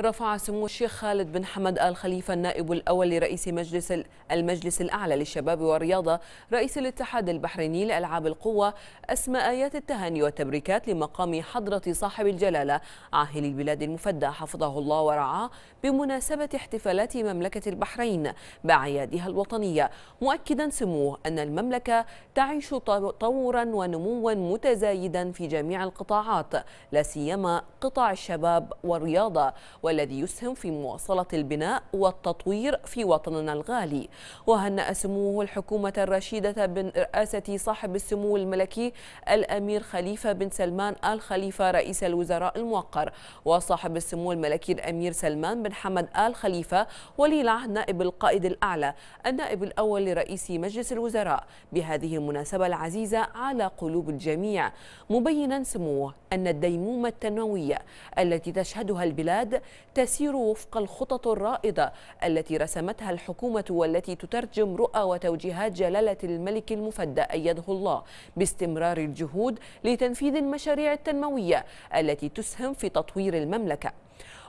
رفع سمو الشيخ خالد بن حمد آل خليفة النائب الأول لرئيس مجلس المجلس الأعلى للشباب والرياضة رئيس الاتحاد البحريني لألعاب القوة أسماء آيات التهاني والتبريكات لمقام حضرة صاحب الجلالة عاهل البلاد المفدى حفظه الله ورعاه بمناسبة احتفالات مملكة البحرين بأعيادها الوطنية مؤكدا سموه أن المملكة تعيش تطورا ونموا متزايدا في جميع القطاعات لا سيما قطاع الشباب والرياضة والذي يسهم في مواصلة البناء والتطوير في وطننا الغالي وهنأ سموه الحكومة الرشيدة برئاسة صاحب السمو الملكي الأمير خليفة بن سلمان آل خليفة رئيس الوزراء الموقر وصاحب السمو الملكي الأمير سلمان بن حمد آل خليفة ولي العهد نائب القائد الأعلى النائب الأول لرئيس مجلس الوزراء بهذه المناسبة العزيزة على قلوب الجميع مبينا سموه أن الديمومة التنموية التي تشهدها البلاد تسير وفق الخطط الرائدة التي رسمتها الحكومة والتي تترجم رؤى وتوجيهات جلالة الملك المفدى أيده الله باستمرار الجهود لتنفيذ المشاريع التنموية التي تسهم في تطوير المملكة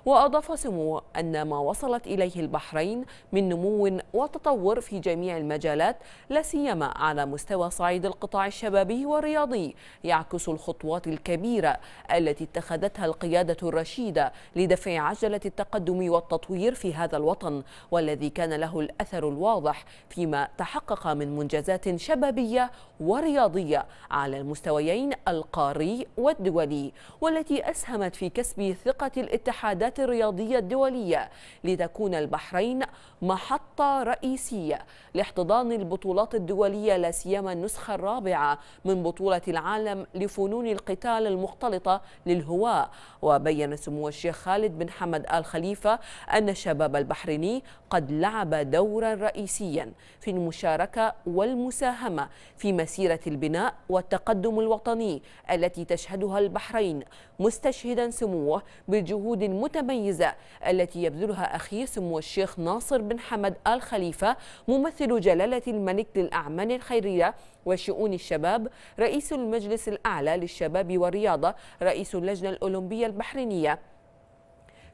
وأضاف سمو أن ما وصلت إليه البحرين من نمو وتطور في جميع المجالات لا سيما على مستوى صعيد القطاع الشبابي والرياضي يعكس الخطوات الكبيرة التي اتخذتها القيادة الرشيدة لدفع عجلة التقدم والتطوير في هذا الوطن والذي كان له الأثر الواضح فيما تحقق من منجزات شبابية ورياضية على المستويين القاري والدولي والتي أسهمت في كسب ثقة الاتحادات الجولات الرياضية الدولية لتكون البحرين محطة رئيسية لاحتضان البطولات الدولية لا سيما النسخة الرابعة من بطولة العالم لفنون القتال المختلطة للهواء وبين سمو الشيخ خالد بن حمد آل خليفة أن الشباب البحريني قد لعب دورا رئيسيا في المشاركة والمساهمة في مسيرة البناء والتقدم الوطني التي تشهدها البحرين مستشهدا سموه بالجهود المتمثلة المتميزة التي يبذلها أخي سمو الشيخ ناصر بن حمد آل خليفة ممثل جلالة الملك للأعمال الخيرية وشؤون الشباب رئيس المجلس الأعلى للشباب والرياضة رئيس اللجنة الأولمبية البحرينية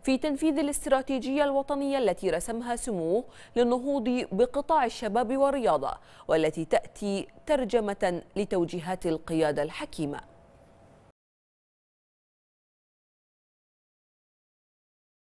في تنفيذ الاستراتيجية الوطنية التي رسمها سموه للنهوض بقطاع الشباب والرياضة والتي تأتي ترجمة لتوجيهات القيادة الحكيمة